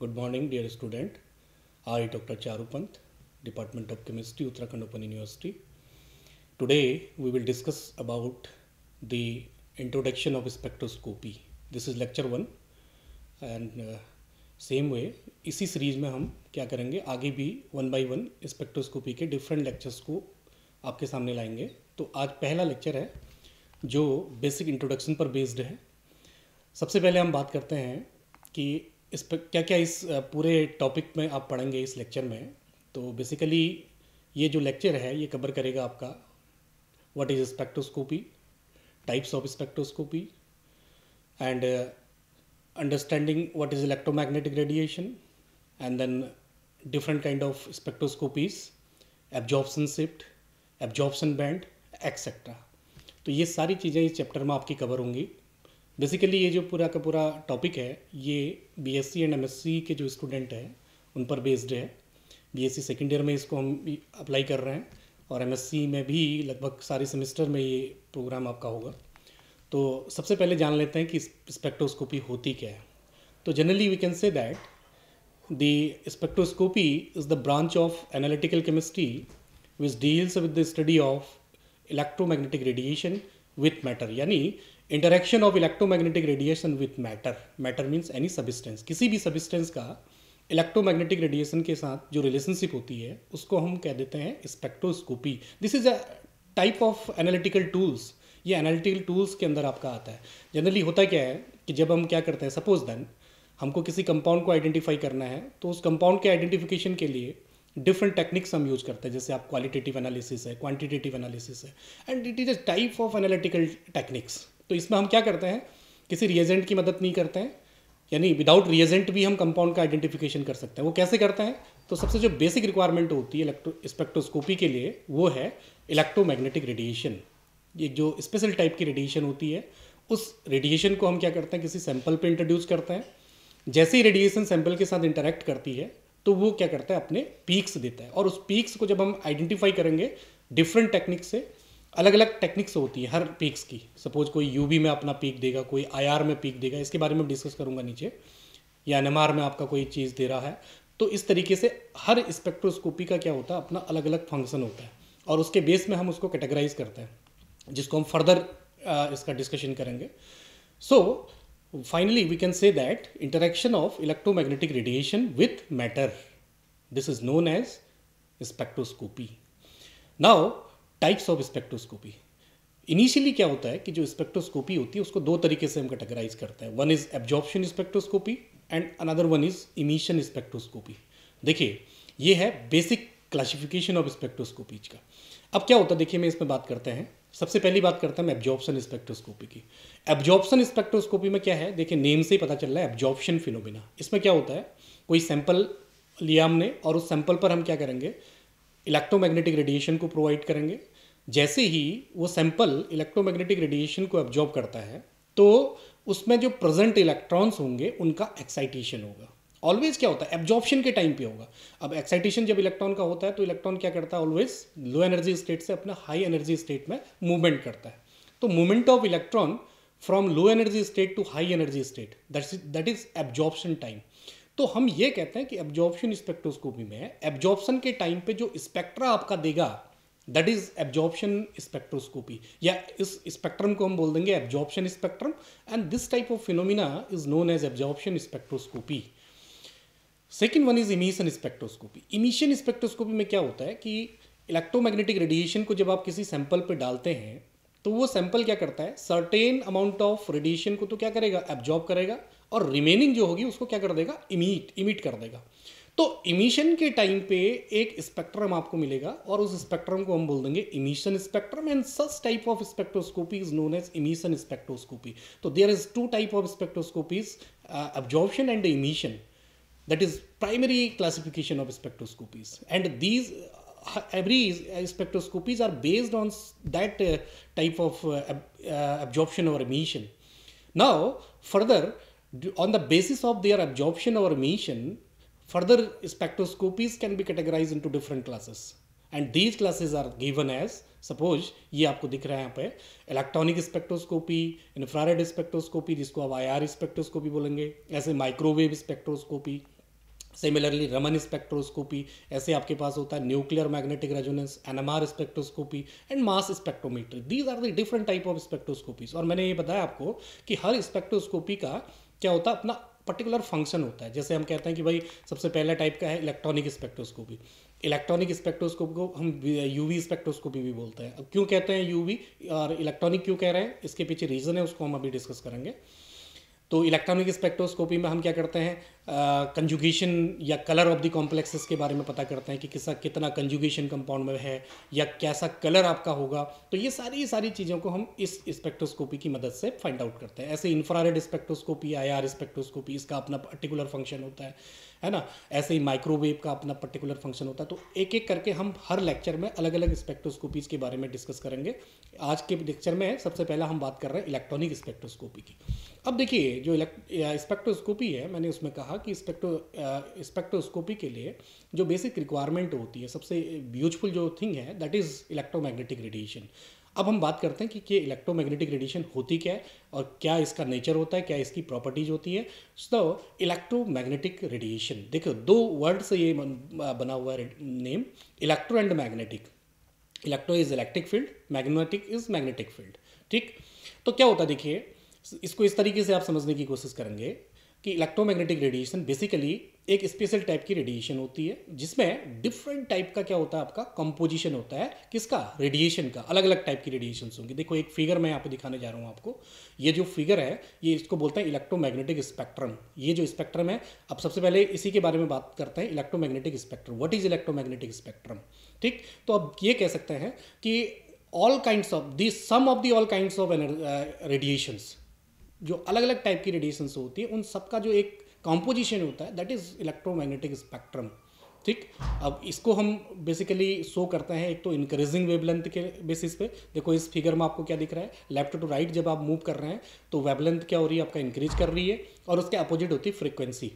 Good morning dear student I doctor चारुपंत department of chemistry Uttarakhand open university today we will discuss about the introduction of spectroscopy this is lecture one and same way इसी series में हम क्या करेंगे आगे भी one by one spectroscopy के different lectures को आपके सामने लाएंगे तो आज पहला लेक्चर है जो बेसिक इंट्रोडक्शन पर बेस्ड है सबसे पहले हम बात करते हैं कि इस पर क्या क्या इस पूरे टॉपिक में आप पढ़ेंगे इस लेक्चर में तो बेसिकली ये जो लेक्चर है ये कवर करेगा आपका what is spectroscopy types of spectroscopy and understanding what is electromagnetic radiation and then different kind of spectroscopies absorption shift absorption band etcetera तो ये सारी चीज़ें इस चैप्टर में आपकी कवर होंगी बेसिकली ये जो पूरा का पूरा टॉपिक है ये बीएससी एंड एमएससी के जो स्टूडेंट हैं उन पर बेस्ड है बीएससी सेकेंड ईयर में इसको हम अप्लाई कर रहे हैं और एमएससी में भी लगभग सारे सेमेस्टर में ये प्रोग्राम आपका होगा तो सबसे पहले जान लेते हैं कि स्पेक्ट्रोस्कोपी होती क्या है तो generally we can say that the spectroscopy is the branch of analytical chemistry which deals with the study of electromagnetic radiation with matter यानी interaction of electromagnetic radiation with matter matter means any substance किसी भी substance का electromagnetic radiation के साथ जो relationship होती है उसको हम कह देते हैं spectroscopy this is a type of analytical tools ये एनालिटिकल टूल्स के अंदर आपका आता है जनरली होता क्या है कि जब हम क्या करते हैं सपोज दैन हमको किसी कंपाउंड को आइडेंटिफाई करना है तो उस कंपाउंड के आइडेंटिफिकेशन के लिए डिफरेंट टेक्निक्स हम यूज करते हैं जैसे आप क्वालिटेटिव एनालिसिस है क्वांटिटेटिव एनालिसिस है and it is a type of analytical techniques तो इसमें हम क्या करते हैं किसी रिएजेंट की मदद नहीं करते हैं यानी विदाउट रिएजेंट भी हम कंपाउंड का आइडेंटिफिकेशन कर सकते हैं वो कैसे करते हैं तो सबसे जो बेसिक रिक्वायरमेंट होती है इलेक्ट्रो स्पेक्ट्रोस्कोपी के लिए वो है इलेक्ट्रोमैग्नेटिक रेडिएशन एक जो स्पेशल टाइप की रेडिएशन होती है उस रेडिएशन को हम क्या करते हैं किसी सैंपल पे इंट्रोड्यूस करते हैं जैसे ही रेडिएशन सैंपल के साथ इंटरेक्ट करती है तो वो क्या करता है अपने पीक्स देता है और उस पीक्स को जब हम आइडेंटिफाई करेंगे डिफरेंट टेक्निक से अलग अलग टेक्निक्स होती है हर पीक्स की सपोज कोई यू में अपना पीक देगा कोई आई में पीक देगा इसके बारे में डिस्कस करूँगा नीचे या एनएमआर में आपका कोई चीज़ दे रहा है तो इस तरीके से हर स्पेक्ट्रोस्कोपी का क्या होता है अपना अलग अलग फंक्शन होता है और उसके बेस में हम उसको कैटेगराइज करते हैं जिसको हम फर्दर इसका डिस्कशन करेंगे so finally we can say that interaction of electromagnetic radiation with matter this is known as spectroscopy now types of spectroscopy initially क्या होता है कि जो स्पेक्ट्रोस्कोपी होती है उसको दो तरीके से हम कैटेगराइज करते हैं one is absorption spectroscopy and another one is emission spectroscopy देखिए ये है बेसिक क्लासिफिकेशन ऑफ स्पेक्ट्रोस्कोपीज का अब क्या होता है देखिए मैं इसमें बात करते हैं सबसे पहली बात करते हैं हम एब्जॉर्प्शन स्पेक्ट्रोस्कोपी की एब्जॉर्प्शन स्पेक्ट्रोस्कोपी में क्या है देखिए नेम से ही पता चल रहा है एब्जॉर्प्शन फिनोमिना इसमें क्या होता है कोई सैंपल लिया हमने और उस सैंपल पर हम क्या करेंगे इलेक्ट्रोमैग्नेटिक रेडिएशन को प्रोवाइड करेंगे जैसे ही वो सैंपल इलेक्ट्रोमैग्नेटिक रेडिएशन को एब्जॉर्ब करता है तो उसमें जो प्रेजेंट इलेक्ट्रॉन्स होंगे उनका एक्साइटेशन होगा ऑलवेज क्या होता है एब्जॉर्प्शन के टाइम पे होगा अब एक्साइटेशन जब इलेक्ट्रॉन का होता है तो इलेक्ट्रॉन क्या करता है ऑलवेज लो एनर्जी स्टेट से अपना हाई एनर्जी स्टेट में मूवमेंट करता है तो movement of electron from low energy state to high energy state that is absorption time तो हम ये कहते हैं कि एब्जॉर्प्शन स्पेक्ट्रोस्कोपी में एब्जॉर्प्शन के टाइम पे जो स्पेक्ट्रा आपका देगा दैट इज एब्जॉर्प्शन स्पेक्ट्रोस्कोपी या इस स्पेक्ट्रम को हम बोल देंगे absorption spectrum and this type of phenomena is known as absorption spectroscopy second one is emission spectroscopy emission spectroscopy में क्या होता है कि इलेक्ट्रोमैग्नेटिक रेडिएशन को जब आप किसी सैंपल पर डालते हैं तो वो सैंपल क्या करता है सर्टेन अमाउंट ऑफ रेडिएशन को तो क्या करेगा एब्जॉर्ब करेगा और रिमेनिंग जो होगी उसको क्या कर देगा इमीट इमिट कर देगा तो इमिशन के टाइम पे एक स्पेक्ट्रम आपको मिलेगा और उस स्पेक्ट्रम को हम बोल देंगे emission spectrum and such type of spectroscopy is known as emission spectroscopy तो there is two type of spectroscopies absorption and emission that is primary classification of spectroscopies and these every spectroscopies are based on that type of of और emission now further on the basis of their absorption or emission, further spectroscopies can be categorized into different classes. And these classes are given as suppose ये आपको दिख रहा है यहाँ पे electronic spectroscopy infrared spectroscopy जिसको आप आई आर स्पेक्ट्रोस्कोपी बोलेंगे ऐसे microwave spectroscopy similarly Raman spectroscopy ऐसे आपके पास होता है nuclear magnetic resonance NMR spectroscopy and mass spectrometry these are the different type of spectroscopies और मैंने ये बताया आपको कि हर स्पेक्ट्रोस्कोपी का क्या होता है अपना पर्टिकुलर फंक्शन होता है जैसे हम कहते हैं कि भाई सबसे पहला टाइप का है इलेक्ट्रॉनिक स्पेक्ट्रोस्कोपी इलेक्ट्रॉनिक स्पेक्ट्रोस्कोप को हम यूवी स्पेक्ट्रोस्कोपी भी बोलते हैं अब क्यों कहते हैं यूवी और इलेक्ट्रॉनिक क्यों कह रहे हैं इसके पीछे रीज़न है उसको हम अभी डिस्कस करेंगे तो इलेक्ट्रॉनिक स्पेक्ट्रोस्कोपी में हम क्या करते हैं कंजुगेशन या कलर ऑफ द कॉम्प्लेक्सेस के बारे में पता करते हैं कि किसा कितना कंजुगेशन कंपाउंड में है या कैसा कलर आपका होगा तो ये सारी सारी चीज़ों को हम इस स्पेक्ट्रोस्कोपी की मदद से फाइंड आउट करते हैं ऐसे infrared spectroscopy I R spectroscopy इसका अपना पर्टिकुलर फंक्शन होता है है ना ऐसे ही माइक्रोवेव का अपना पर्टिकुलर फंक्शन होता है तो एक एक करके हम हर लेक्चर में अलग अलग स्पेक्ट्रोस्कोपीज के बारे में डिस्कस करेंगे आज के लेक्चर में सबसे पहला हम बात कर रहे हैं इलेक्ट्रॉनिक स्पेक्ट्रोस्कोपी की अब देखिए जो स्पेक्ट्रोस्कोपी है मैंने उसमें कहा कि स्पेक्ट्रो स्पेक्ट्रोस्कोपी uh, के लिए जो बेसिक रिक्वायरमेंट होती है सबसे यूजफुल जो थिंग है दैट इज़ इलेक्ट्रोमैग्नेटिक रेडिएशन अब हम बात करते हैं कि ये इलेक्ट्रोमैग्नेटिक रेडिएशन होती क्या है और क्या इसका नेचर होता है क्या इसकी प्रॉपर्टीज होती है सो इलेक्ट्रोमैग्नेटिक रेडिएशन देखो दो वर्ड से ये बना हुआ है name electro and magnetic electro is electric field magnetic is magnetic field ठीक तो क्या होता है देखिए इसको इस तरीके से आप समझने की कोशिश करेंगे कि इलेक्ट्रोमैग्नेटिक रेडिएशन बेसिकली एक स्पेशल टाइप की रेडिएशन होती है जिसमें डिफरेंट टाइप का क्या होता है आपका कंपोजिशन होता है किसका रेडिएशन का अलग अलग टाइप की रेडिएशन होंगी देखो एक फिगर मैं यहाँ पर दिखाने जा रहा हूँ आपको ये जो फिगर है ये इसको बोलते हैं इलेक्ट्रोमैग्नेटिक स्पेक्ट्रम ये जो स्पेक्ट्रम है अब सबसे पहले इसी के बारे में बात करते हैं electromagnetic spectrum what is electromagnetic spectrum ठीक तो अब ये कह सकते हैं कि all kind of the sum of the all kind of uh, जो अलग अलग टाइप की रेडिएशन होती है उन सबका जो एक कॉम्पोजिशन होता है दैट इज़ इलेक्ट्रोमैग्नेटिक स्पेक्ट्रम ठीक अब इसको हम बेसिकली शो करते हैं एक तो इंक्रीजिंग वेवलेंथ के बेसिस पे देखो इस फिगर में आपको क्या दिख रहा है लेफ्ट टू राइट जब आप मूव कर रहे हैं तो वेवलेंथ क्या हो रही है आपका इंक्रीज कर रही है और उसके अपोजिट होती है फ्रिक्वेंसी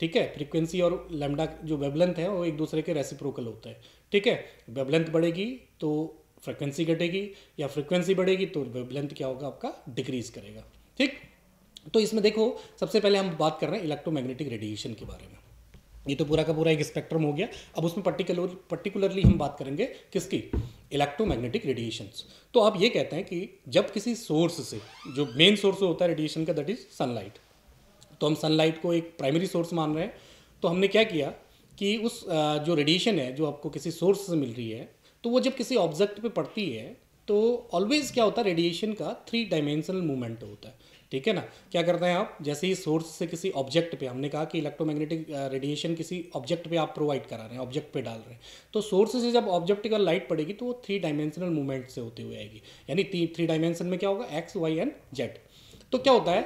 ठीक है फ्रिक्वेंसी और लेमडा जो वेवलेंथ है वो एक दूसरे के रेसिप्रोकल होते हैं ठीक है वेवलेंथ बढ़ेगी तो फ्रिक्वेंसी घटेगी या फ्रिक्वेंसी बढ़ेगी तो वेवलेंथ क्या होगा आपका डिक्रीज करेगा ठीक तो इसमें देखो सबसे पहले हम बात कर रहे हैं इलेक्ट्रोमैग्नेटिक रेडिएशन के बारे में ये तो पूरा का पूरा एक स्पेक्ट्रम हो गया अब उसमें पर्टिकुलर पर्टिकुलरली हम बात करेंगे किसकी इलेक्ट्रोमैग्नेटिक रेडिएशन तो आप ये कहते हैं कि जब किसी सोर्स से जो मेन सोर्स होता है रेडिएशन का दैट इज सनलाइट तो हम सनलाइट को एक प्राइमरी सोर्स मान रहे हैं तो हमने क्या किया कि उस जो रेडिएशन है जो आपको किसी सोर्स से मिल रही है तो वो जब किसी ऑब्जेक्ट पे पड़ती है तो ऑलवेज क्या होता है रेडिएशन का थ्री डायमेंशनल मूवमेंट होता है ठीक है ना क्या करते हैं आप जैसे ही सोर्स से किसी ऑब्जेक्ट पे हमने कहा कि इलेक्ट्रोमैग्नेटिक रेडिएशन किसी ऑब्जेक्ट पे आप प्रोवाइड करा रहे हैं ऑब्जेक्ट पे डाल रहे हैं तो सोर्स से जब ऑब्जेक्ट का लाइट पड़ेगी तो वो थ्री डायमेंशनल मूवमेंट से होती हुए आएगी यानी थ्री डायमेंशन में क्या होगा एक्स वाई एंड जेड तो क्या होता है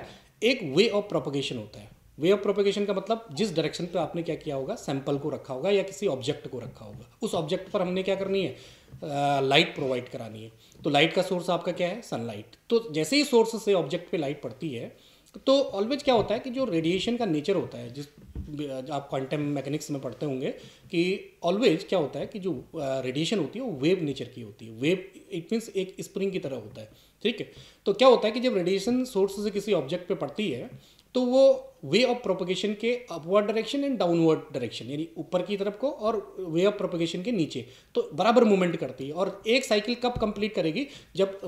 एक वे ऑफ प्रोपोगेशन होता है वे ऑफ प्रोपोगेशन का मतलब जिस डायरेक्शन पर आपने क्या किया होगा सैंपल को रखा होगा या किसी ऑब्जेक्ट को रखा होगा उस ऑब्जेक्ट पर हमने क्या करनी है लाइट प्रोवाइड करानी है तो लाइट का सोर्स आपका क्या है सनलाइट तो जैसे ही सोर्स से ऑब्जेक्ट पे लाइट पड़ती है तो ऑलवेज क्या होता है कि जो रेडिएशन का नेचर होता है जिस आप क्वांटम मैकेनिक्स में पढ़ते होंगे कि ऑलवेज क्या होता है कि जो रेडिएशन होती है वो वेव नेचर की होती है वेव इट मीन्स एक स्प्रिंग की तरह होता है ठीक है तो क्या होता है कि जब रेडिएशन सोर्स से किसी ऑब्जेक्ट पे पड़ती है तो वो वे ऑफ प्रोपोगेशन के upward direction and downward direction यानी ऊपर की तरफ को और वे ऑफ प्रोपोगेशन के नीचे तो बराबर मूवमेंट करती है और एक साइकिल कब कंप्लीट करेगी जब uh,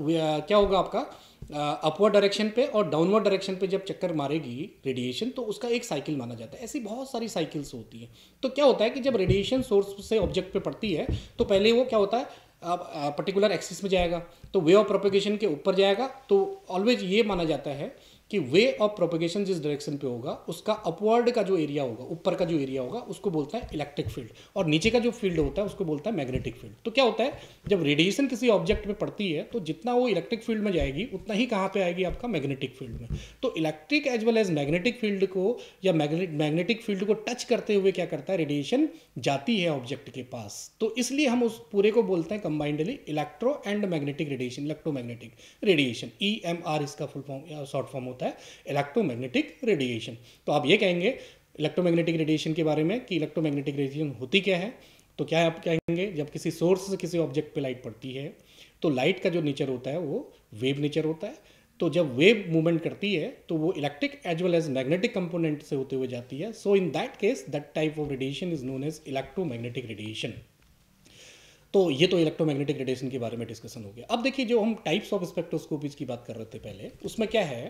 क्या होगा आपका अपवर्ड uh, डायरेक्शन पे और डाउनवर्ड डायरेक्शन पे जब चक्कर मारेगी रेडिएशन तो उसका एक साइकिल माना जाता है ऐसी बहुत सारी साइकिल्स होती हैं तो क्या होता है कि जब रेडिएशन सोर्स से ऑब्जेक्ट पे पड़ती है तो पहले वो क्या होता है पर्टिकुलर एक्सिस uh, में जाएगा तो वे ऑफ प्रोपोगेशन के ऊपर जाएगा तो ऑलवेज ये माना जाता है कि वे ऑफ प्रोपेगेशन जिस डायरेक्शन पे होगा उसका अपवर्ड का जो एरिया होगा ऊपर का जो एरिया होगा उसको बोलता है इलेक्ट्रिक फील्ड और नीचे का जो फील्ड होता है उसको बोलता है मैग्नेटिक फील्ड तो क्या होता है जब रेडिएशन किसी ऑब्जेक्ट पे पड़ती है तो जितना वो इलेक्ट्रिक फील्ड में जाएगी उतना ही कहाँ पर आएगी आपका मैग्नेटिक फील्ड में तो electric as well as magnetic field को या मैग्नेटिक फील्ड को टच करते हुए क्या करता है रेडिएशन जाती है ऑब्जेक्ट के पास तो इसलिए हम उस पूरे को बोलते हैं combinedly electro and magnetic radiation electromagnetic radiation E M R इसका फुल फॉर्म शॉर्ट फॉर्म होता है होता है इलेक्ट्रोमैग्नेटिक रेडिएशन तो आप ये कहेंगे इलेक्ट्रोमैग्नेटिक रेडिएशन के बारे में कि इलेक्ट्रोमैग्नेटिक रेडिएशन होती क्या है तो क्या आप कहेंगे जब किसी सोर्स से किसी ऑब्जेक्ट पे लाइट पड़ती है तो लाइट का जो नेचर होता है वो वेव नेचर होता है तो जब वेव मूवमेंट करती है तो वो electric as well as magnetic component से होते हुए जाती है so in that case that type of radiation is known as electromagnetic radiation तो ये तो इलेक्ट्रोमैग्नेटिक रेडिएशन के बारे में डिस्कशन हो गया अब देखिए जो हम टाइप्स ऑफ स्पेक्ट्रोस्कोपीज की बात कर रहे थे पहले उसमें क्या है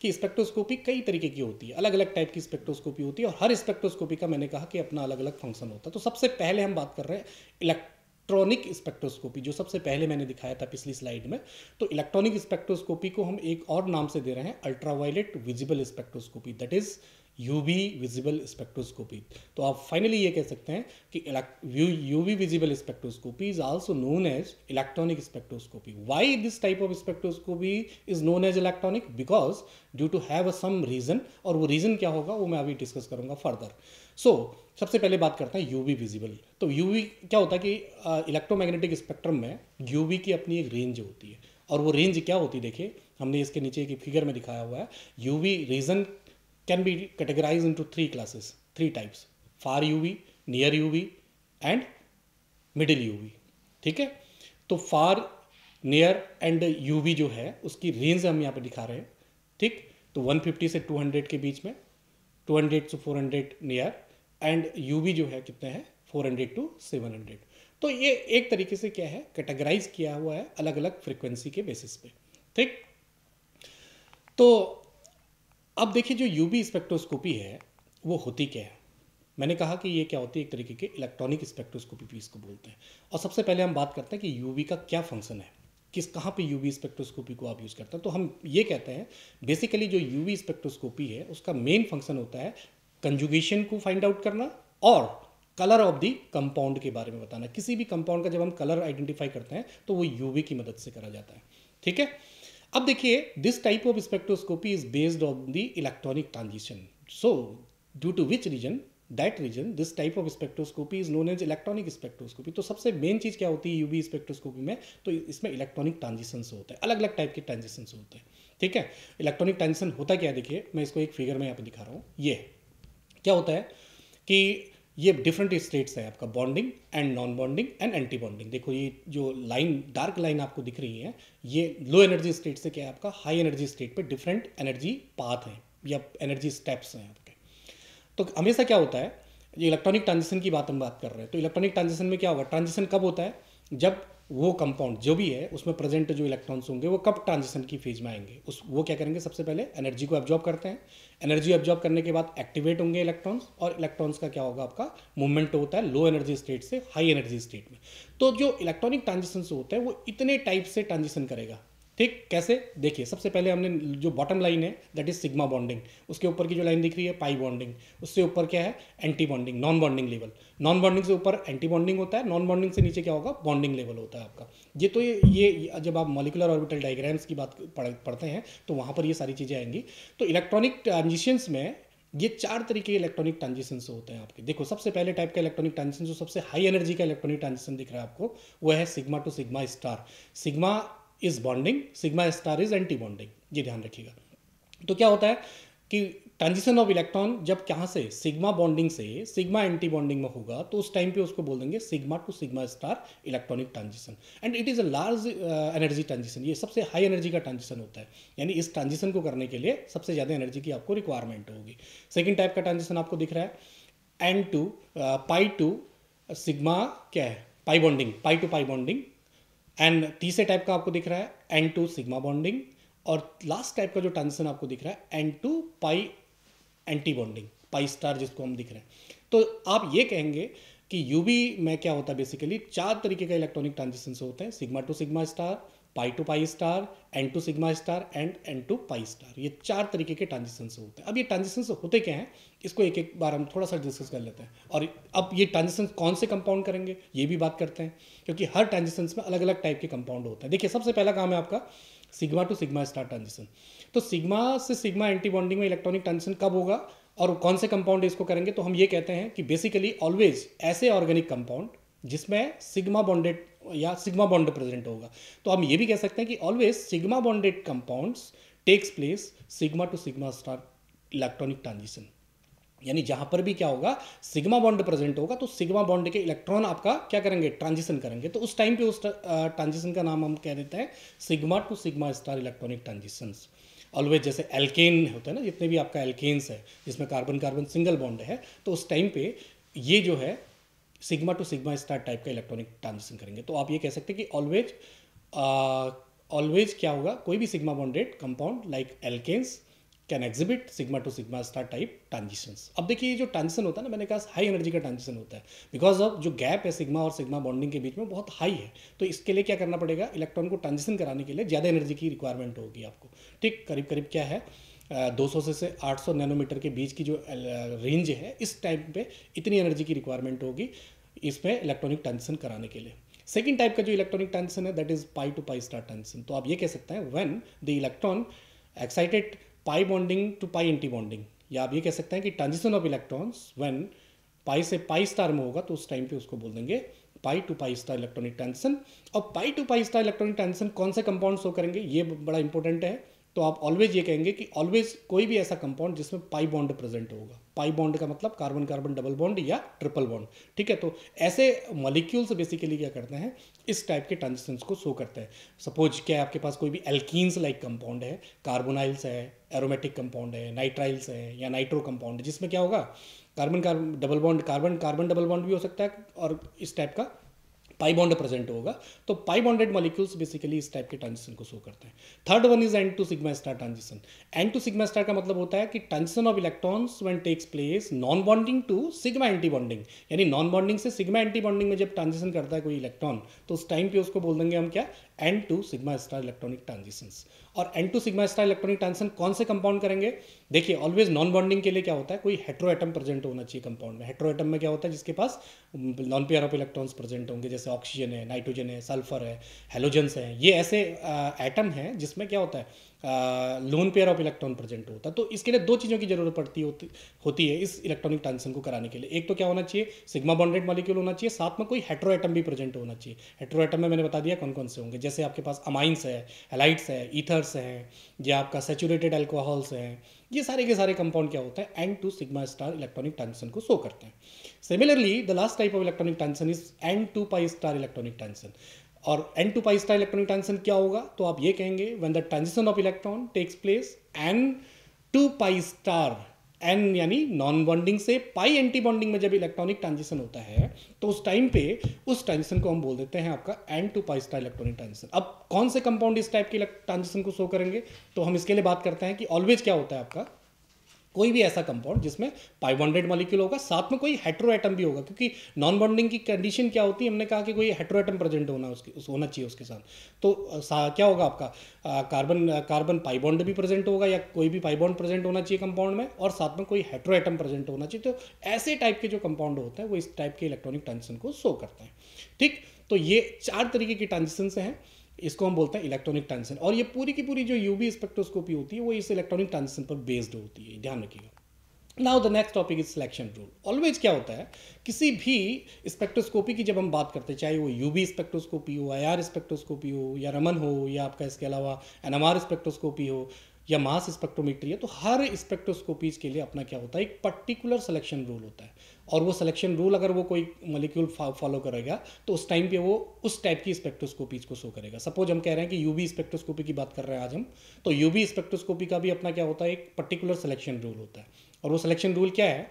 कि स्पेक्ट्रोस्कोपी कई तरीके की होती है अलग अलग टाइप की स्पेक्ट्रोस्कोपी होती है और हर स्पेक्ट्रोस्कोपी का मैंने कहा कि अपना अलग अलग फंक्शन होता है तो सबसे पहले हम बात कर रहे हैं इलेक्ट्रॉनिक स्पेक्ट्रोस्कोपी जो सबसे पहले मैंने दिखाया था पिछली स्लाइड में तो इलेक्ट्रॉनिक स्पेक्ट्रोस्कोपी को हम एक और नाम से दे रहे हैं ultraviolet visible spectroscopy that is UV visible spectroscopy तो आप फाइनली ये कह सकते हैं कि UV visible spectroscopy is also known as electronic spectroscopy why this type of spectroscopy is known as electronic because due to have a some region और वो reason क्या होगा वो मैं अभी डिस्कस करूंगा फर्दर सो so, सबसे पहले बात करते हैं यूवी विजिबल तो यूवी क्या होता है कि इलेक्ट्रोमैग्नेटिक uh, स्पेक्ट्रम में यूवी की अपनी एक रेंज होती है और वो रेंज क्या होती है देखिए हमने इसके नीचे एक फिगर में दिखाया हुआ है UV region can be categorized into three classes, three types, far UV, near UV and middle UV. ठीक है तो far, near and UV जो है उसकी range हम यहाँ पे दिखा रहे हैं ठीक तो 150 से 200 के बीच में 200 टू 400 near and UV जो है कितने हैं 400 to 700 तो ये एक तरीके से क्या है कैटेगराइज किया हुआ है अलग अलग फ्रिक्वेंसी के बेसिस पे ठीक तो अब देखिए जो यूवी स्पेक्ट्रोस्कोपी है वो होती क्या है मैंने कहा कि ये क्या होती है एक तरीके के इलेक्ट्रॉनिक स्पेक्ट्रोस्कोपी भी इसको बोलते हैं और सबसे पहले हम बात करते हैं कि यूवी का क्या फंक्शन है किस कहाँ पे यूवी स्पेक्ट्रोस्कोपी को आप यूज़ करते हैं तो हम ये कहते हैं बेसिकली जो यूवी स्पेक्ट्रोस्कोपी है उसका मेन फंक्शन होता है कंजुगेशन को फाइंड आउट करना और कलर ऑफ दी कंपाउंड के बारे में बताना किसी भी कंपाउंड का जब हम कलर आइडेंटिफाई करते हैं तो वो यूवी की मदद से करा जाता है ठीक है अब देखिए this type of spectroscopy is based on the electronic transition so due to which region that region this type of spectroscopy is known as electronic spectroscopy तो सबसे मेन चीज़ क्या होती है यूवी स्पेक्ट्रोस्कोपी में तो इसमें इलेक्ट्रॉनिक ट्रांजिशन होते हैं अलग अलग टाइप के ट्रांजिशन होते हैं ठीक है इलेक्ट्रॉनिक ट्रांजिशन होता क्या है देखिए मैं इसको एक फिगर में यहाँ पर दिखा रहा हूँ ये क्या होता है कि ये डिफरेंट स्टेट्स है आपका bonding and non bonding and anti bonding देखो ये जो लाइन डार्क लाइन आपको दिख रही है ये लो एनर्जी स्टेट से क्या है आपका हाई एनर्जी स्टेट पे डिफरेंट एनर्जी पाथ है या एनर्जी स्टेप्स हैं आपके तो हमेशा क्या होता है ये इलेक्ट्रॉनिक ट्रांजिशन की बात हम बात कर रहे हैं तो इलेक्ट्रॉनिक ट्रांजिशन में क्या होगा ट्रांजिशन कब होता है जब वो कंपाउंड जो भी है उसमें प्रेजेंट जो इलेक्ट्रॉन्स होंगे वो कब ट्रांजिशन की फेज में आएंगे उस वो क्या करेंगे सबसे पहले एनर्जी को एब्जॉर्ब करते हैं एनर्जी एब्जॉर्ब करने के बाद एक्टिवेट होंगे इलेक्ट्रॉन्स और इलेक्ट्रॉन्स का क्या होगा आपका मूवमेंट होता है लो एनर्जी स्टेट से हाई एनर्जी स्टेट में तो जो इलेक्ट्रॉनिक ट्रांजिशन होते हैं वो इतने टाइप से ट्रांजिशन करेगा ठीक कैसे देखिए सबसे पहले हमने जो बॉटम लाइन है दैट इज सिग्मा बॉन्डिंग उसके ऊपर की जो लाइन दिख रही है पाई बॉन्डिंग उससे ऊपर क्या है anti bonding non bonding level non bonding से ऊपर एंटी बॉन्डिंग होता है नॉन बॉन्डिंग से नीचे क्या होगा बॉन्डिंग लेवल होता है आपका ये तो ये, ये जब आप मॉलिकुलर ऑर्बिटल डायग्राम्स की बात पढ़, पढ़ते हैं तो वहाँ पर ये सारी चीज़ें आएंगी तो इलेक्ट्रॉनिक ट्रांजिशंस में ये चार तरीके के इलेक्ट्रॉनिक ट्रांजिशन होते हैं आपके देखो सबसे पहले टाइप का इलेक्ट्रॉनिक ट्रांजिशन जो सबसे हाई एनर्जी का इलेक्ट्रॉनिक ट्रांजिशन दिख रहा है आपको वो है sigma to sigma star sigma is bonding sigma star is anti bonding ये ध्यान रखिएगा तो क्या होता है कि ट्रांजिशन ऑफ इलेक्ट्रॉन जब कहाँ से सिग्मा बॉन्डिंग से सिग्मा एंटी बॉन्डिंग में होगा तो उस टाइम पे उसको बोल देंगे sigma to sigma star electronic transition and it is a large energy transition ये सबसे हाई एनर्जी का ट्रांजिशन होता है यानी इस ट्रांजिशन को करने के लिए सबसे ज़्यादा एनर्जी की आपको रिक्वायरमेंट होगी सेकेंड टाइप का ट्रांजिशन आपको दिख रहा है n to pi to sigma क्या है pi bonding pi to pi bonding and तीसरे टाइप का आपको दिख रहा है एन टू सिग्मा बॉन्डिंग और लास्ट टाइप का जो ट्रांजिशन आपको दिख रहा है n to pi anti bonding pi star जिसको हम दिख रहे हैं तो आप ये कहेंगे कि यूवी में क्या होता है बेसिकली चार तरीके का इलेक्ट्रॉनिक ट्रांजिशन होते हैं sigma to sigma star pi to pi star n to sigma star and n to pi star ये चार तरीके के ट्रांजिशन होते हैं अब ये ट्रांजिशन होते क्या हैं इसको एक एक बार हम थोड़ा सा डिस्कस कर लेते हैं और अब ये ट्रांजिशन कौन से कंपाउंड करेंगे ये भी बात करते हैं क्योंकि हर ट्रांजिशन में अलग अलग टाइप के कंपाउंड होते हैं देखिए सबसे पहला काम है आपका sigma to sigma star transition तो सिग्मा से सिग्मा एंटी बॉन्डिंग में इलेक्ट्रॉनिक ट्रांजिशन कब होगा और कौन से कंपाउंड इसको करेंगे तो हम ये कहते हैं कि बेसिकली ऑलवेज ऐसे ऑर्गेनिक कंपाउंड जिसमें सिग्मा बॉन्डेड या सिग्मा बॉन्ड प्रेजेंट होगा तो हम ये भी कह सकते हैं कि always sigma bonded compounds takes place sigma to sigma star electronic transition यानी जहां पर भी क्या होगा सिग्मा बॉन्ड प्रेजेंट होगा तो सिग्मा बॉन्ड के इलेक्ट्रॉन आपका क्या करेंगे ट्रांजिशन करेंगे तो उस टाइम पे उस ट्रांजिशन का नाम हम कह देते हैं sigma to sigma star electronic transition always जैसे एल्केन होता है ना जितने भी आपका एल्केन्स है जिसमें कार्बन कार्बन सिंगल बॉन्ड है तो उस टाइम पे ये जो है sigma to sigma star type का इलेक्ट्रॉनिक ट्रांजिशन करेंगे तो आप ये कह सकते हैं कि ऑलवेज ऑलवेज क्या होगा कोई भी sigma bonded compound like alkanes can exhibit sigma to sigma star type transition अब देखिए ये जो ट्रांजिशन होता है ना मैंने कहा हाई एनर्जी का ट्रांजिशन होता है बिकॉज ऑफ जो गैप है सिग्मा और सिग्मा बॉन्डिंग के बीच में बहुत हाई है तो इसके लिए क्या करना पड़ेगा इलेक्ट्रॉन को ट्रांजिशन कराने के लिए ज़्यादा एनर्जी की रिक्वायरमेंट होगी आपको ठीक करीब करीब क्या है 200 से से 800 नैनोमीटर के बीच की जो रेंज है इस टाइप पे इतनी एनर्जी की रिक्वायरमेंट होगी इसमें इलेक्ट्रॉनिक टेंशन कराने के लिए सेकेंड टाइप का जो इलेक्ट्रॉनिक टेंशन है that is pi to pi star transaction तो आप ये कह सकते हैं when the electron excited pi bonding to pi anti bonding या आप ये कह सकते हैं कि transition of electrons when pi से पाई स्टार में होगा तो उस टाइम पे उसको बोल देंगे pi to pi star electronic tension और pi to pi star electronic transaction कौन से कंपाउंड शो करेंगे ये बड़ा इंपॉर्टेंट है तो आप ऑलवेज ये कहेंगे कि ऑलवेज कोई भी ऐसा कंपाउंड जिसमें पाई बॉन्ड प्रेजेंट होगा पाई बॉन्ड का मतलब कार्बन कार्बन डबल बॉन्ड या ट्रिपल बॉन्ड ठीक है तो ऐसे मॉलिक्यूल्स बेसिकली क्या करते हैं इस टाइप के ट्रांजिशंस को शो करते हैं सपोज क्या आपके पास कोई भी एल्किन्स लाइक कंपाउंड है कार्बोनाइल्स है एरोमेटिक कंपाउंड है नाइट्राइल्स है या नाइट्रो कंपाउंड जिसमें क्या होगा carbon carbon double bond carbon carbon double bond भी हो सकता है और इस टाइप का पाई बॉन्ड प्रेजेंट होगा तो पाई बॉन्डेड मॉलिक्यूल्स बेसिकली इस टाइप के ट्रांजिशन को शो करते हैं third one is n to sigma star transition n to sigma star का मतलब होता है कि transition of electrons when takes place non bonding to sigma anti bonding यानी नॉन बॉन्डिंग से सिग्मा एंटी बॉन्डिंग में जब ट्रांजिशन करता है कोई इलेक्ट्रॉन तो उस टाइम पे उसको बोल देंगे हम क्या n to sigma star electronic transitions और n to sigma star electronic transition कौन से कंपाउंड करेंगे देखिए ऑलवेज नॉन बॉन्डिंग के लिए क्या होता है कोई हेट्रो एटम प्रेजेंट होना चाहिए कंपाउंड में हेट्रो एटम में क्या होता है जिसके पास non pair of electrons present होंगे जैसे ऑक्सीजन है नाइट्रोजन है सल्फर है हेलोजन्स हैं ये ऐसे एटम हैं जिसमें क्या होता है lone pair of electron present होता तो इसके लिए दो चीज़ों की जरूरत पड़ती होती होती है इस इलेक्ट्रॉनिक ट्रांजेक्शन को कराने के लिए एक तो क्या होना चाहिए सिग्मा बॉन्डेड मॉलिक्यूल होना चाहिए साथ में कोई हेट्रो एटम भी प्रेजेंट होना चाहिए हेट्रो एटम में मैंने बता दिया कौन कौन से होंगे जैसे आपके पास अमाइंस है एलाइट्स है ईथर्स हैं या आपका सेचूरेटेड एल्कोहल्स हैं ये सारे के सारे कंपाउंड क्या होता है n to sigma star electronic transaction को शो करते हैं similarly the last type of electronic tension is n to pi star electronic transaction और n to pi star electronic transition क्या होगा तो आप ये कहेंगे when the transition of electron takes place n to pi star n यानी non bonding से pi anti bonding में जब इलेक्ट्रॉनिक ट्रांजिशन होता है तो उस टाइम पे उस ट्रांजिशन को हम बोल देते हैं आपका n to pi star electronic transition अब कौन से कंपाउंड इस टाइप के ट्रांजिशन को शो करेंगे तो हम इसके लिए बात करते हैं कि ऑलवेज क्या होता है आपका कोई भी ऐसा कंपाउंड जिसमें पाई बॉन्डेड मॉलिक्यूल होगा साथ में कोई हेट्रो एटम भी होगा क्योंकि नॉन बॉन्डिंग की कंडीशन क्या होती है हमने कहा कि कोई हेट्रो एटम प्रेजेंट होना उसके उस, होना चाहिए उसके साथ तो सा, क्या होगा आपका आ, कार्बन आ, कार्बन पाई बॉन्ड भी प्रेजेंट होगा या कोई भी पाई बॉन्ड प्रेजेंट होना चाहिए कंपाउंड में और साथ में कोई हेट्रो एटम प्रेजेंट होना चाहिए तो ऐसे टाइप के जो कंपाउंड होते हैं वो इस टाइप के इलेक्ट्रॉनिक ट्रांजिशन को शो करते हैं ठीक तो ये चार तरीके की ट्रांजिशन हैं इसको हम बोलते हैं इलेक्ट्रॉनिक टेंशन और ये पूरी की पूरी जो यूवी स्पेक्ट्रोस्कोपी होती है वो इस इलेक्ट्रॉनिक टेंशन पर बेस्ड होती है ध्यान रखिएगा now the next topic is selection rule always क्या होता है किसी भी स्पेक्ट्रोस्कोपी की जब हम बात करते हैं चाहे वो बी स्पेक्ट्रोस्कोपी हो आई आर स्पेक्ट्रोस्कोपी हो या रमन हो या आपका इसके अलावा एन एम आर स्पेक्ट्रोस्कोपी हो या मास स्पेक्ट्रोमीट्री है तो हर स्पेक्ट्रोस्कोपीज के लिए अपना क्या होता है एक पर्टिकुलर सिलेक्शन रूल होता है और वो सिलेक्शन रूल अगर वो कोई मलिक्यूल फॉलो करेगा तो उस टाइम पे वो उस टाइप की स्पेक्ट्रोस्कोपीज को शो करेगा सपोज हम कह रहे हैं कि यूवी स्पेक्ट्रोस्कोपी की बात कर रहे हैं आज हम तो यूवी स्पेक्ट्रोस्कोपी का भी अपना क्या होता है एक पर्टिकुलर सिलेक्शन रूल होता है और वो सिलेक्शन रूल क्या है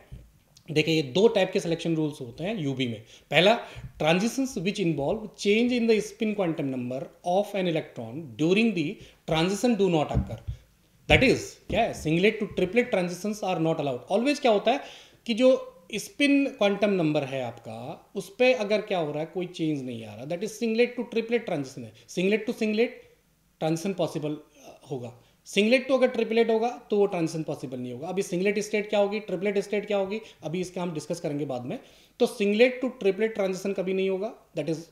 देखिए ये दो टाइप के सिलेक्शन रूल्स होते हैं यूबी में पहला transitions which involve change in the spin quantum number of an electron during the transition do not occur that is क्या है singlet to triplet transaction are not allowed always क्या होता है कि जो स्पिन क्वांटम नंबर है आपका उस पर अगर क्या हो रहा है कोई चेंज नहीं आ रहा that is singlet to triplet transaction है singlet to singlet transaction possible होगा सिंगलेट टू अगर ट्रिपलेट होगा तो वो ट्रांजेक्शन पॉसिबल नहीं होगा अभी सिंगलेट स्टेट क्या होगी ट्रिपलेट स्टेट क्या होगी अभी इसका हम डिस्कस करेंगे बाद में तो सिंगलेट टू ट्रिपलेट ट्रांजेक्शन कभी नहीं होगा दैट इज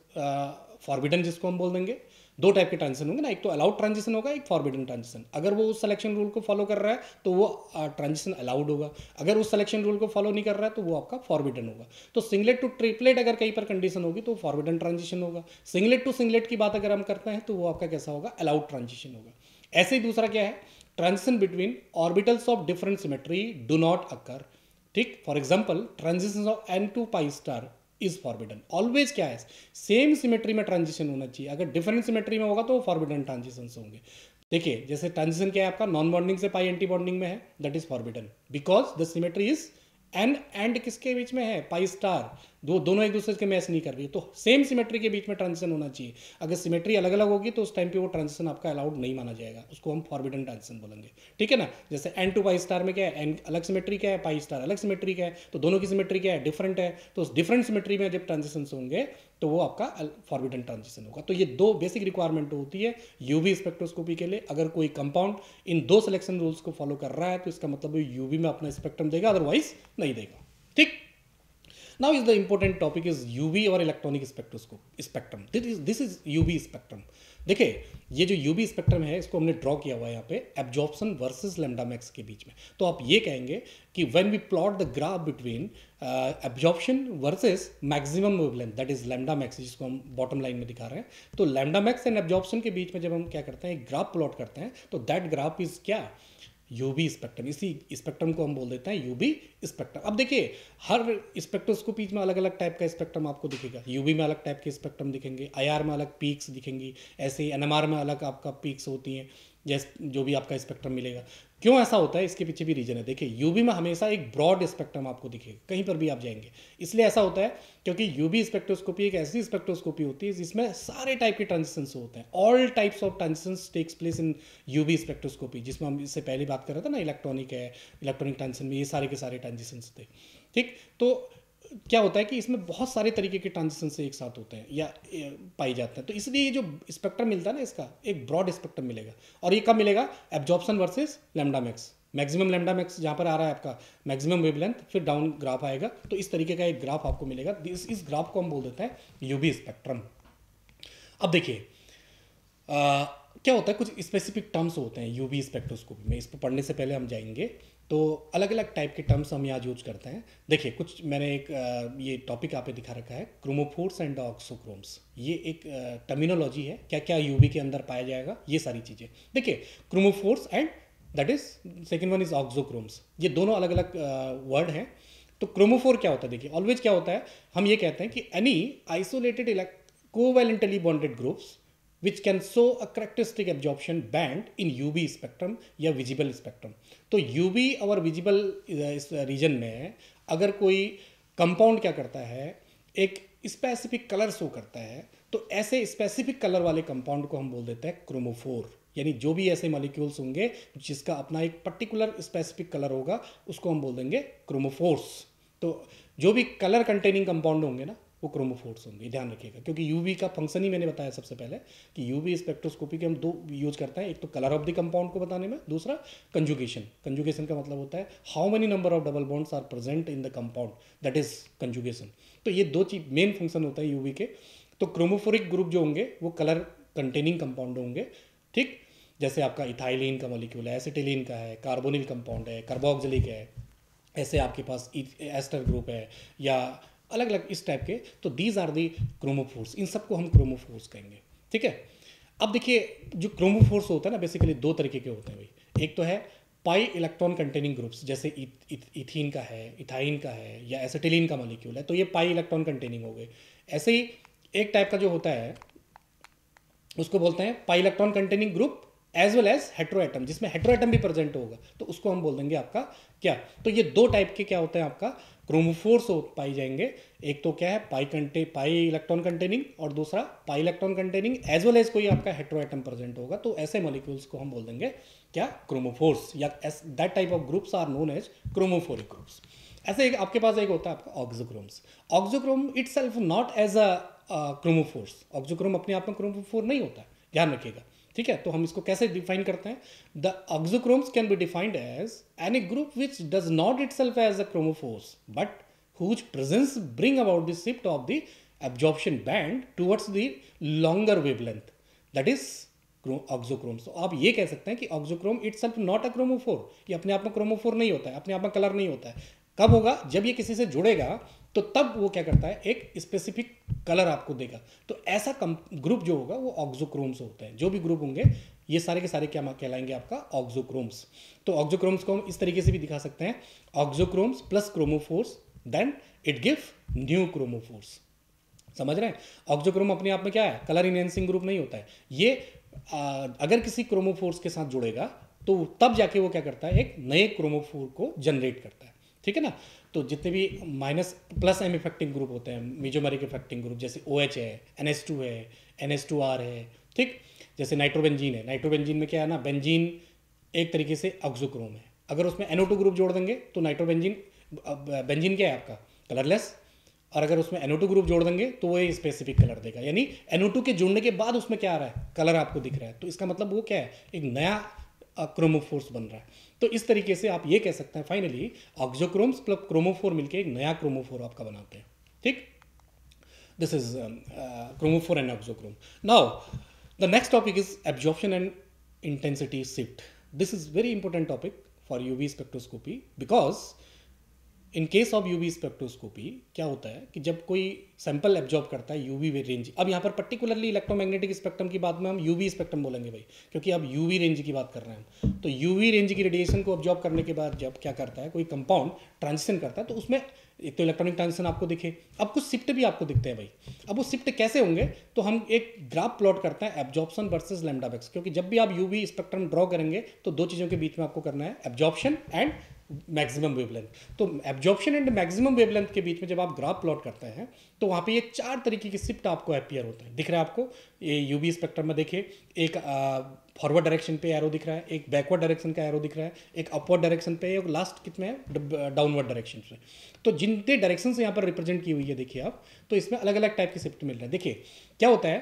फॉरबिडन जिसको हम बोल देंगे दो टाइप के ट्रांजेक्शन होंगे ना एक तो अलाउड ट्रांजेक्शन होगा एक फॉरबिडन ट्रांजेक्शन अगर वो उस सिलेक्शन रूल को फॉलो कर रहा है तो वो ट्रांजेक्शन अलाउड होगा अगर उस सिलेक्शन रूल को फॉलो नहीं कर रहा है तो वो आपका फॉरबिडन होगा तो सिंगलेट टू ट्रिपलेट अगर कहीं पर कंडीशन होगी तो फॉरबिडन ट्रांजेक्शन होगा सिंगलेट टू सिंगलेट की बात अगर हम करते हैं तो वो आपका कैसा होगा अलाउड ट्रांजेक्शन होगा ऐसे ही दूसरा क्या है transaction between orbitals of different symmetry do not occur ठीक for example transaction of n to pi star is forbidden always क्या है सेम सिमेट्री में ट्रांजिशन होना चाहिए अगर डिफरेंट सिमेट्री में होगा तो फॉरबिडन ट्रांजिशन होंगे देखिए जैसे ट्रांजिशन क्या है आपका नॉन बॉन्डिंग से पाई एंटी बॉन्डिंग में है that is forbidden because the symmetry is n and किसके बीच में है पाई स्टार दो दोनों एक दूसरे के मैच नहीं कर रही है तो सेम सिमेट्री के बीच में ट्रांजिशन होना चाहिए अगर सिमेट्री अलग अलग होगी तो उस टाइम पे वो ट्रांजिशन आपका अलाउड नहीं माना जाएगा उसको हम फॉरबिडन ट्रांजिशन बोलेंगे ठीक है ना जैसे एन टू पाई स्टार में क्या है एन अलग सिमेट्री क्या है पाई स्टार अलग सिमेट्री क्या है तो दोनों की सिमेट्री क्या है डिफरेंट है तो उस डिफरेंट सिमेट्री में जब ट्रांजेक्शन होंगे तो वो आपका फॉरबिडन ट्रांजेक्शन होगा तो ये दो बेसिक रिक्वायरमेंट होती है यूवी स्पेक्ट्रोस्कोपी के लिए अगर कोई कंपाउंड इन दो सिलेक्शन रूल्स को फॉलो कर रहा है तो इसका मतलब यूवी में अपना स्पेक्ट्रम देगा अदरवाइज नहीं देगा ठीक Now is the important topic is UV और electronic spectroscope spectrum this is UV spectrum देखिए ये जो यूवी स्पेक्ट्रम है इसको हमने ड्रॉ किया हुआ है यहाँ पे एब्जॉर्प्शन वर्सेस लेमडा मैक्स के बीच में तो आप ये कहेंगे कि when we plot the graph between absorption versus maximum wavelength that is lambda max जिसको हम बॉटम लाइन में दिखा रहे हैं तो लेमडा मैक्स एंड एब्जॉर्प्शन के बीच में जब हम क्या करते हैं ग्राफ प्लॉट करते हैं तो दैट ग्राफ इज क्या यूवी स्पेक्ट्रम इसी स्पेक्ट्रम को हम बोल देते हैं यूवी स्पेक्ट्रम अब देखिए हर स्पेक्ट्रोस्कोपी में अलग अलग टाइप का स्पेक्ट्रम आपको दिखेगा यूवी में अलग टाइप के स्पेक्ट्रम दिखेंगे आईआर में अलग पीक्स दिखेंगी ऐसे ही एनएमआर में अलग आपका पीक्स होती हैं जैस जो भी आपका स्पेक्ट्रम मिलेगा क्यों ऐसा होता है इसके पीछे भी रीज़न है देखिए यूबी में हमेशा एक ब्रॉड स्पेक्ट्रम आपको दिखेगा कहीं पर भी आप जाएंगे इसलिए ऐसा होता है क्योंकि यूबी स्पेक्ट्रोस्कोपी एक ऐसी स्पेक्ट्रोस्कोपी होती है जिसमें सारे टाइप के ट्रांजेक्शन होते हैं all types of transaction takes place in UV spectroscopy जिसमें हम इससे पहले बात कर रहे थे ना इलेक्ट्रॉनिक है इलेक्ट्रॉनिक ट्रांजिशन में ये सारे के सारे ट्रांजिशंस थे ठीक तो क्या होता है कि इसमें बहुत सारे तरीके के ट्रांजेक्शन एक साथ होते हैं या पाई जाते हैं तो इसलिए ये जो स्पेक्ट्रम मिलता है ना इसका एक ब्रॉड स्पेक्ट्रम मिलेगा और ये कब मिलेगा absorption versus lambda max maximum lambda max जहाँ पर आ रहा है आपका मैक्सिमम वेवलेंथ फिर डाउन ग्राफ आएगा तो इस तरीके का एक ग्राफ आपको मिलेगा इस इस ग्राफ को हम बोल देते हैं यूबी स्पेक्ट्रम अब देखिए क्या होता है कुछ स्पेसिफिक टर्म्स होते हैं यूबी स्पेक्ट्रोस्कोपी में इस पर पढ़ने से पहले हम जाएंगे तो अलग अलग टाइप के टर्म्स हम यहाँ यूज करते हैं देखिए कुछ मैंने एक ये टॉपिक आप दिखा रखा है क्रोमोफोर्स एंड ऑक्सोक्रोम्स ये एक टर्मिनोलॉजी है क्या क्या यूवी के अंदर पाया जाएगा ये सारी चीज़ें देखिए chromophores and that is second one is auxochromes ये दोनों अलग अलग वर्ड हैं तो क्रोमोफोर क्या होता है देखिए ऑलवेज क्या होता है हम ये कहते हैं कि any isolated elect covalently bonded groups which can show a characteristic absorption band in U V spectrum या विजिबल स्पेक्ट्रम तो यू बी और विजिबल इस रीजन में अगर कोई कंपाउंड क्या करता है एक स्पेसिफिक कलर शो करता है तो ऐसे स्पेसिफिक कलर वाले कंपाउंड को हम बोल देते हैं क्रोमोफोर यानी जो भी ऐसे मॉलिक्यूल्स होंगे जिसका अपना एक पर्टिकुलर स्पेसिफिक कलर होगा उसको हम बोल देंगे क्रोमोफोर्स तो जो भी कलर कंटेनिंग कंपाउंड होंगे ना वो क्रोमोफोर्स होंगे ध्यान रखिएगा क्योंकि यू का फंक्शन ही मैंने बताया सबसे पहले कि यू स्पेक्ट्रोस्कोपी के हम दो यूज करते हैं एक तो कलर ऑफ द कंपाउंड को बताने में दूसरा कंजुगेशन कंजुगेशन का मतलब होता है how many number of double bonds are present in the compound that is conjugation तो ये दो चीज मेन फंक्शन होता है यूवी के तो क्रोमोफोरिक ग्रुप जो होंगे वो कलर कंटेनिंग कंपाउंड होंगे ठीक जैसे आपका इथाइलिन का मोलिक्यूल है एसिटिलिन का है कार्बोनिल कंपाउंड है कार्बोक्जिलिक है ऐसे आपके पास एस्टर ग्रुप है या अलग अलग इस टाइप के तो दीज आर दी क्रोमोफोर्स इन सबको हम क्रोमोफोर्स कहेंगे ठीक है अब देखिए जो क्रोमोफोर्स होता है ना बेसिकली दो तरीके के होते हैं भाई एक तो है पाई इलेक्ट्रॉन कंटेनिंग ग्रुप्स जैसे इथीन का है इथाइन का है या एसेटिलीन का मॉलिक्यूल है तो ये पाई इलेक्ट्रॉन कंटेनिंग हो गए ऐसे ही एक टाइप का जो होता है उसको बोलते हैं pi electron containing group as well as hetero atom जिसमें हेट्रो एटम भी प्रेजेंट होगा तो उसको हम बोल देंगे आपका क्या तो ये दो टाइप के क्या होते हैं आपका क्रोमोफोर्स पाए जाएंगे एक तो क्या है पाई कंटे पाई इलेक्ट्रॉन कंटेनिंग और दूसरा pi electron containing as well as कोई आपका हेट्रो आइटम प्रेजेंट होगा तो ऐसे मॉलिक्यूल्स को हम बोल देंगे क्या क्रोमोफोर्स या that type of groups are known as chromophoric groups ऐसे एक आपके पास एक होता है आपका auxochromes auxochrome its self not as a chromophores auxochrome अपने आप में क्रोमोफोर नहीं होता ध्यान रखिएगा ठीक है तो हम इसको कैसे डिफाइन करते हैं the auxochromes can be defined as any group which does not itself as a chromophores but whose presence bring about the shift of the absorption band towards the longer wavelength that is auxochrome तो आप ये कह सकते हैं कि auxochrome itself not a chromophore ये अपने आप में क्रोमोफोर नहीं होता है अपने आप में कलर नहीं होता है कब होगा जब ये किसी से जुड़ेगा तो तब वो क्या करता है एक स्पेसिफिक कलर आपको देगा तो ऐसा ग्रुप जो होगा वो ऑक्जोक्रोम्स होता है जो भी ग्रुप होंगे ये सारे के सारे क्या कहलाएंगे आपका ऑक्जोक्रोम्स तो ऑक्जोक्रोम्स को हम इस तरीके से भी दिखा सकते हैं auxochromes plus chromophores then it give new chromophores समझ रहे हैं ऑक्जोक्रोम अपने आप में क्या है कलर इनहेंसिंग ग्रुप नहीं होता है ये आ, अगर किसी क्रोमोफोर्स के साथ जुड़ेगा तो तब जाके वो क्या करता है एक नए क्रोमोफोर को जनरेट करता है ठीक है ना तो जितने भी minus plus M effecting group होते हैं मिजोमेरिक इफेक्टिंग ग्रुप जैसे ओ OH है एन एस टू है एन एस टू आर है ठीक जैसे नाइट्रोबेंजीन है नाइट्रोबेंजीन में क्या है ना बेंजीन एक तरीके से ऑक्सोक्रोम है अगर उसमें एनओ टू ग्रुप जोड़ देंगे तो नाइट्रोबेंजीन बेंजीन क्या है आपका कलरलेस और अगर उसमें एनओ टू ग्रुप जोड़ देंगे तो वो स्पेसिफिक कलर देगा यानी एनओ टू के जुड़ने के बाद उसमें क्या आ रहा है कलर आपको दिख रहा है तो इसका मतलब वो क्या है एक नया क्रोमोफोर्स बन रहा है तो इस तरीके से आप ये कह सकते हैं फाइनली ऑक्जोक्रोम्स प्लस क्रोमोफोर मिलकर एक नया क्रोमोफोर आपका बनाते हैं ठीक this is chromophore and auxochrome now the next topic is absorption and intensity shift this is very important topic for UV spectroscopy because in case of UV spectroscopy क्या होता है कि जब कोई सैंपल एब्जॉर्ब करता है यूवी रेंज अब यहाँ पर पर्टिकुलरली इलेक्ट्रोमैग्नेटिक स्पेक्ट्रम की बात में हम यूवी स्पेक्ट्रम बोलेंगे भाई क्योंकि अब यूवी रेंज की बात कर रहे हैं हम तो यूवी रेंज की रेडिएशन को ऑब्जॉर्ब करने के बाद जब क्या करता है कोई कंपाउंड ट्रांजिशन करता है तो उसमें एक तो इलेक्ट्रॉनिक ट्रांजिशन आपको दिखे अब कुछ शिफ्ट भी आपको दिखते हैं भाई अब वो शिफ्ट कैसे होंगे तो हम एक ग्राफ प्लॉट करते हैं एब्जॉर्प्शन वर्सेज लेमडाबैक्स क्योंकि जब भी आप यूवी स्पेक्ट्रम ड्रॉ करेंगे तो दो चीज़ों के बीच में आपको करना है एब्जॉर्प्शन एंड मैक्सिमम वेवलेंथ तो एब्जॉर्प्शन एंड मैक्सिमम वेवलेंथ के बीच में जब आप ग्राफ प्लॉट करते हैं तो वहाँ पे ये चार तरीके की शिफ्ट आपको अपियर होते हैं दिख रहा है आपको ये यूवी स्पेक्ट्रम में देखिए एक फॉरवर्ड डायरेक्शन पे एरो दिख रहा है एक बैकवर्ड डायरेक्शन का एरो दिख रहा है एक अपवर्ड डायरेक्शन पे और लास्ट कितने डाउनवर्ड डायरेक्शन पे तो जितने डायरेक्शन यहाँ पर रिप्रेजेंट की हुई है देखिए आप तो इसमें अलग अलग टाइप की सिफ्ट मिल रहा है देखिए क्या होता है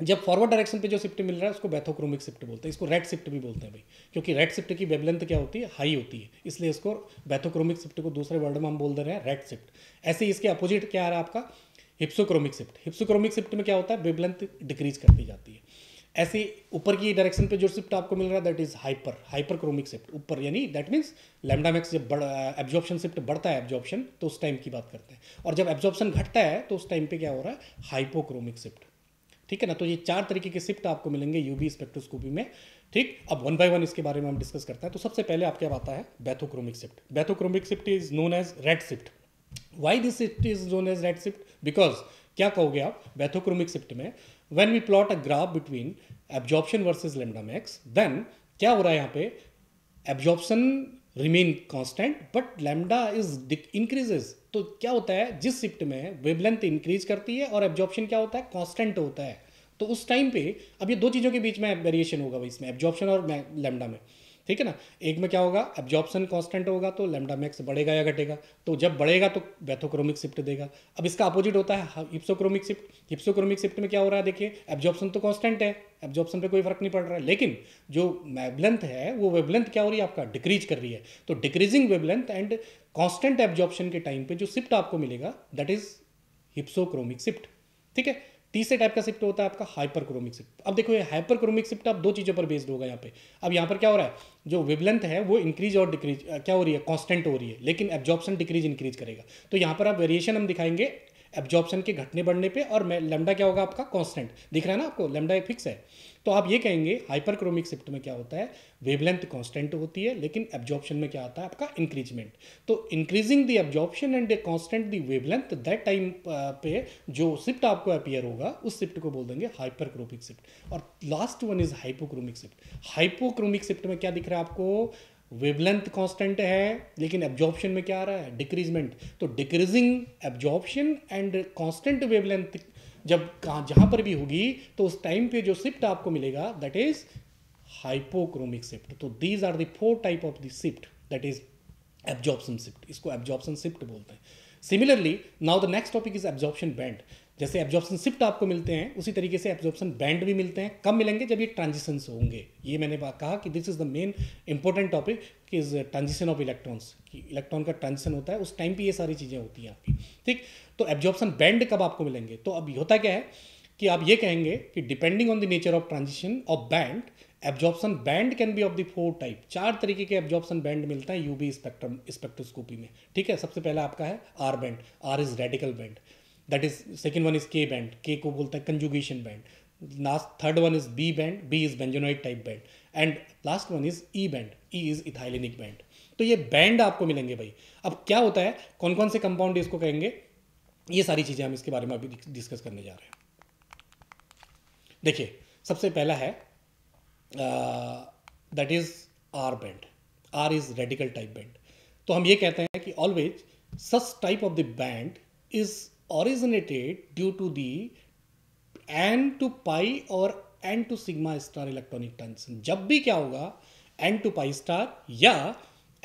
जब फॉरवर्ड डायरेक्शन पे जो शिफ्ट मिल रहा है उसको बैथोक्रोमिक शिफ्ट बोलते हैं इसको रेड शिफ्ट भी बोलते हैं भाई क्योंकि रेड शिफ्ट की वेबलेंथ क्या होती है हाई होती है इसलिए इसको बैथोक्रोमिक शिफ्ट को दूसरे वर्ड में हम बोल दे रहे हैं रेड शिफ्ट ऐसे ही इसके अपोजिट क्या आ रहा है आपका हिप्सोक्रोमिक शिफ्ट हिप्सोक्रोमिक शिफ्ट में क्या होता है वेबलेंथ डिक्रीज कर दी जाती है ऐसे ऊपर की डायरेक्शन पे जो शिफ्ट आपको मिल रहा है that is hyper hyperchromic shift ऊपर यानी दैट मीन्स लैमडा मैक्स जब बढ़ एब्जॉर्प्शन शिफ्ट बढ़ता है एब्जॉर्प्शन तो उस टाइम की बात करते हैं और जब एब्जॉर्प्शन घटता है तो उस टाइम पे क्या हो रहा है हाइपोक्रोमिक शिफ्ट ठीक है ना तो ये चार तरीके के शिफ्ट आपको मिलेंगे यूवी स्पेक्ट्रोस्कोपी में ठीक अब वन बाय वन इसके बारे में हम डिस्कस करते हैं तो सबसे पहले आपके आता है bathochromic shift bathochromic shift is known as red shift why this shift is known as red shift because क्या कहोगे आप बैथोक्रोमिक शिफ्ट में when we plot a graph between absorption versus lambda max then क्या हो रहा है यहाँ पे absorption remain constant but lambda is increases तो क्या होता है जिस शिफ्ट में वेबलेंथ इंक्रीज करती है और एब्जॉर्प्शन क्या होता है कॉन्स्टेंट होता है तो उस टाइम पे अब ये दो चीज़ों के बीच में वेरिएशन होगा भाई इसमें एब्जॉर्प्शन और लैम्डा में ठीक है ना एक में क्या होगा एब्जॉर्प्शन कांस्टेंट होगा तो लेमडा मैक्स बढ़ेगा या घटेगा तो जब बढ़ेगा तो वैथोक्रोमिक शिफ्ट देगा अब इसका अपोजिट होता है हिप्सोक्रोमिक शिफ्ट हिप्सोक्रोमिक शिफ्ट में क्या हो रहा है देखिए एब्जॉर्प्शन तो कॉन्स्टेंट है एब्जॉर्प्शन पे कोई फर्क नहीं पड़ रहा है लेकिन जो वेबलेंथ है वो वेबलेंथ क्या हो रही है आपका डिक्रीज कर रही है तो decreasing wavelength and constant absorption के टाइम पे जो शिफ्ट आपको मिलेगा दैट इज हिप्सोक्रोमिक शिफ्ट ठीक है तीसरे टाइप का शिफ्ट होता है आपका हाइपरक्रोमिक शिफ्ट अब देखो ये हाइपरक्रोमिक शिफ्ट आप दो चीज़ों पर बेस्ड होगा यहाँ पे अब यहाँ पर क्या हो रहा है जो वेबलेंथ है वो इंक्रीज और डिक्रीज क्या हो रही है कॉन्स्टेंट हो रही है लेकिन एब्जॉर्प्शन डिक्रीज इंक्रीज करेगा तो यहाँ पर आप वेरिएशन हम दिखाएंगे एब्जॉर्प्शन के घटने बढ़ने पे और लेमडा क्या होगा आपका कांस्टेंट दिख रहा है ना आपको लेमडा एक फिक्स है तो आप ये कहेंगे हाइपरक्रोमिक शिफ्ट में क्या होता है वेवलेंथ कांस्टेंट होती है लेकिन एब्जॉर्प्शन में क्या आता है आपका इंक्रीजमेंट तो increasing the absorption and the constant the wavelength that time पे जो शिफ्ट आपको अपियर होगा उस शिफ्ट को बोल देंगे हाइपरक्रोमिक शिफ्ट और last one is hypochromic shift hypochromic shift में क्या दिख रहा है आपको वेवलेंथ कांस्टेंट है लेकिन एब्जॉर्प्शन में क्या आ रहा है डिक्रीजमेंट तो decreasing absorption and constant wavelength जब कहाँ जहाँ पर भी होगी तो उस टाइम पे जो शिफ्ट आपको मिलेगा दैट इज हाइपोक्रोमिक शिफ्ट तो these are the four type of the shift that is absorption shift इसको एब्जॉर्प्शन शिफ्ट बोलते हैं similarly now the next topic is absorption band जैसे एब्जॉर्प्शन शिफ्ट आपको मिलते हैं उसी तरीके से एब्जॉर्प्शन बैंड भी मिलते हैं कब मिलेंगे जब ये ट्रांजिशंस होंगे ये मैंने कहा कि this is the main important topic कि इज ट्रांजिशन ऑफ इलेक्ट्रॉन्स कि इलेक्ट्रॉन का ट्रांजिशन होता है उस टाइम पे ये सारी चीज़ें होती हैं आपकी ठीक तो एब्जॉर्प्शन बैंड कब आपको मिलेंगे तो अब होता क्या है कि आप ये कहेंगे कि depending on the nature of transition of band absorption band can be of the four type चार तरीके के एब्जॉर्प्शन बैंड मिलता है यूवी स्पेक्ट्रम स्पेक्ट्रोस्कोपी में ठीक है सबसे पहला आपका है R band R is radical band that is second one is K band K को बोलता है conjugation band last third one is B band B is benzenoid type band and last one is E band E is ethylenic band तो ये band आपको मिलेंगे भाई अब क्या होता है कौन कौन से कंपाउंड इसको कहेंगे ये सारी चीज़ें हम इसके बारे में अभी डिस्कस करने जा रहे हैं देखिए सबसे पहला है that is R band R is radical type band तो हम ये कहते हैं कि always such type of the band is originated due to the n to pi और n to sigma star electronic transition जब भी क्या होगा n to pi star या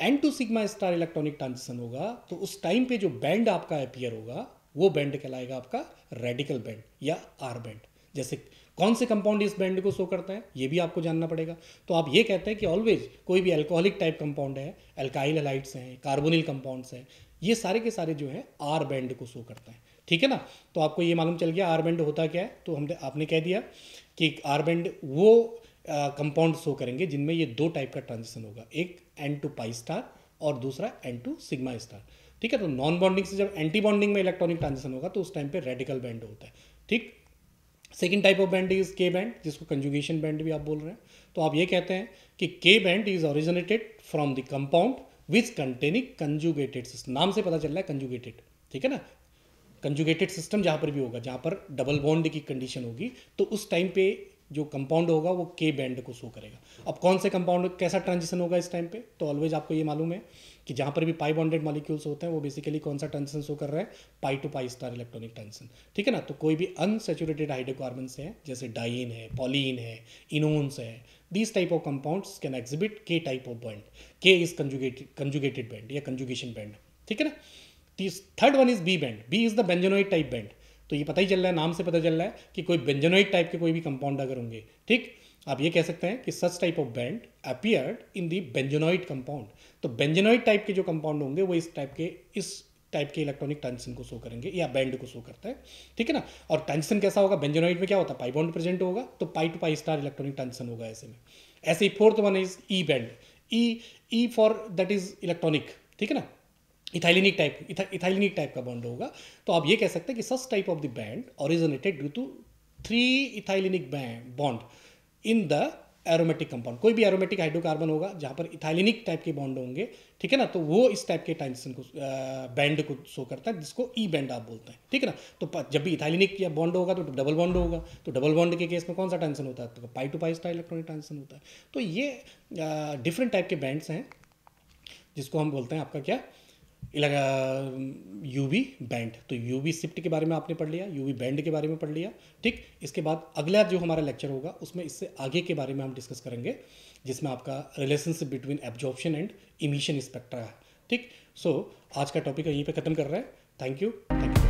n to sigma star electronic transition होगा तो उस टाइम पे जो बैंड आपका अपियर होगा वो बैंड कहलाएगा आपका रेडिकल बैंड या आर बैंड जैसे कौन से कंपाउंड इस बैंड को शो करता है ये भी आपको जानना पड़ेगा तो आप ये कहते हैं कि ऑलवेज कोई भी अल्कोहलिक टाइप कंपाउंड है अल्काइल अलाइट्स हैं कार्बोनिल कंपाउंड्स हैं ये सारे के सारे जो है आर बैंड को शो करता है ठीक है ना तो आपको ये मालूम चल गया आर बैंड होता क्या है तो हमने आपने कह दिया कि आर बैंड वो कंपाउंड शो करेंगे जिनमें ये दो टाइप का ट्रांजिशन होगा एक एन टू पाई स्टार और दूसरा एन टू सिग्मा स्टार ठीक है तो नॉन बॉन्डिंग से जब एंटी बॉन्डिंग में इलेक्ट्रॉनिक ट्रांजिशन होगा तो उस टाइम पे रेडिकल बैंड होता है ठीक second type of band is K band जिसको कंजुगेशन बैंड भी आप बोल रहे हैं तो आप ये कहते हैं कि K band is originated from the compound which containing conjugated नाम से पता चल रहा है कंजुगेटेड ठीक है ना कंजुगेटेड सिस्टम जहाँ पर भी होगा जहाँ पर डबल बॉन्ड की कंडीशन होगी तो उस टाइम पे जो कंपाउंड होगा वो के बैंड को शो करेगा अब कौन से कंपाउंड कैसा ट्रांजिशन होगा इस टाइम पे तो ऑलवेज आपको ये मालूम है कि जहाँ पर भी पाई बॉन्डेड मॉलिक्यूल्स होते हैं वो बेसिकली कौन सा ट्रांजिशन शो कर रहा है pi to pi star electronic transition ठीक है ना तो कोई भी अनसेचुरेटेड हाइड्रोकार्बन से है जैसे डाइन है पॉलिन है इनोन्स है these type of compounds can exhibit K type of band K is conjugated conjugated band या कंजुगेशन बैंड ठीक है ना third one is B band B is the benzenoid type band तो ये पता ही चल रहा है नाम से पता चल रहा है कि कोई बेंजेनोइड टाइप के कोई भी कंपाउंड अगर होंगे ठीक आप ये कह सकते हैं कि such type of band appeared in the benzenoid compound तो बेंजेनोइड टाइप के जो कंपाउंड होंगे वो इस टाइप के इस टाइप के इलेक्ट्रॉनिक ट्रांजिशन को शो करेंगे या बैंड को शो करता है ठीक है ना और ट्रांजिशन कैसा होगा बेंजेनोइड में क्या होता है पाई बॉन्ड प्रेजेंट होगा तो pi to pi star electronic transition होगा ऐसे में ऐसे ही fourth one is E band E E for that is electronic ठीक है ना इथाइलिनिक टाइप इथाइलिनिक टाइप का बॉन्ड होगा तो आप ये कह सकते हैं कि such type of the band originated due to three ethylenic bond in the aromatic compound कोई भी एरोमेटिक हाइड्रोकार्बन होगा जहाँ पर इथाइलिनिक टाइप के बॉन्ड होंगे ठीक है ना तो वो इस टाइप के ट्रांजिशन को बैंड को शो करता है जिसको ई e बैंड आप बोलते हैं ठीक है ना तो जब भी इथाइलिनिक या बॉन्ड होगा तो डबल बॉन्ड होगा तो डबल बॉन्ड के केस में कौन सा टेंशन होता है तो pi to pi style electronic tension होता है तो ये डिफरेंट टाइप के बैंड्स हैं जिसको हम बोलते हैं आपका क्या यूवी बैंड तो यूवी शिफ्ट के बारे में आपने पढ़ लिया यूवी बैंड के बारे में पढ़ लिया ठीक इसके बाद अगला जो हमारा लेक्चर होगा उसमें इससे आगे के बारे में हम डिस्कस करेंगे जिसमें आपका relationship between absorption and emission spectra है ठीक सो so, आज का टॉपिक यहीं पे ख़त्म कर रहे हैं थैंक यू थैंक यू